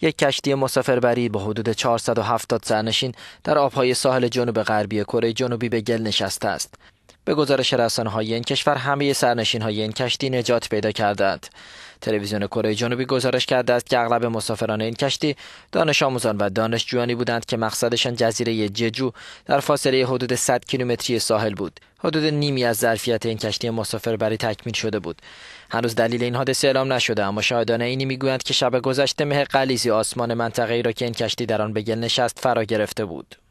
یک کشتی مسافربری با حدود 470 سرنشین در آبهای ساحل جنوب غربی کره جنوبی به گل نشسته است. به گزارش رسانه‌های این کشور همه سرنشین‌های این کشتی نجات پیدا کردند. تلویزیون کره جنوبی گزارش کرده است که اغلب مسافران این کشتی دانش آموزان و دانشجویانی بودند که مقصدشان جزیره ججو در فاصله حدود 100 کیلومتری ساحل بود. حدود نیمی از ظرفیت این کشتی برای تکمیل شده بود. هنوز دلیل این حادثه اعلام نشده اما شاهدان اینی میگویند که شب گذشته مه قلیزی آسمان منطقه‌ای را که این کشتی در آن به گل نشست فرا گرفته بود.